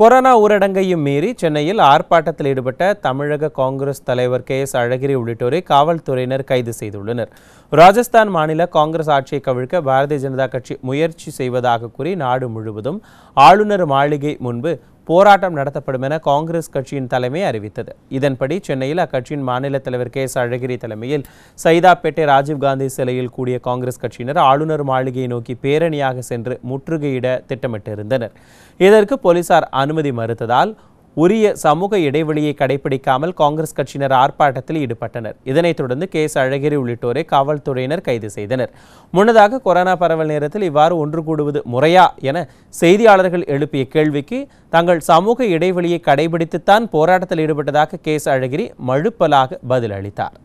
corona ஊரடங்கையும் மீறி சென்னையில் ஆர்ப்பாட்டத்தில் ஈடுபட்ட தமிழக காங்கிரஸ் தலைவர் கே எஸ் அழகிரி உள்ளிட்டோரை காவல்துறையினர் கைது செய்துள்ளனர் ராஜஸ்தான் மாநில காங்கிரஸ் ஆட்சியை கவிழ்க்க பாரதிய ஜனதா கட்சி முயற்சி செய்வதாக கூறி நாடு முழுவதும் ஆளுநர் மாளிகை முன்பு போராட்டம் நடத்தப்படும் என காங்கிரஸ் கட்சியின் தலைமை அறிவித்தது இதன்படி சென்னையில் அக்கட்சியின் மாநில தலைவர் கே எஸ் அழகிரி தலைமையில் சைதாப்பேட்டை ராஜீவ்காந்தி சிலையில் கூடிய காங்கிரஸ் கட்சியினர் ஆளுநர் மாளிகையை நோக்கி பேரணியாக சென்று முற்றுகையிட திட்டமிட்டிருந்தனர் இதற்கு போலீசார் அனுமதி மறுத்ததால் உரிய சமூக இடைவெளியை கடைபிடிக்காமல் காங்கிரஸ் கட்சியினர் ஆர்ப்பாட்டத்தில் ஈடுபட்டனர் இதனைத் தொடர்ந்து கே எஸ் அழகிரி உள்ளிட்டோரை காவல்துறையினர் கைது செய்தனர் முன்னதாக கொரோனா பரவல் நேரத்தில் இவ்வாறு ஒன்று கூடுவது முறையா என செய்தியாளர்கள் எழுப்பிய கேள்விக்கு தங்கள் சமூக இடைவெளியை கடைபிடித்துத்தான் போராட்டத்தில் ஈடுபட்டதாக கே எஸ் அழகிரி மழுப்பலாக பதிலளித்தார்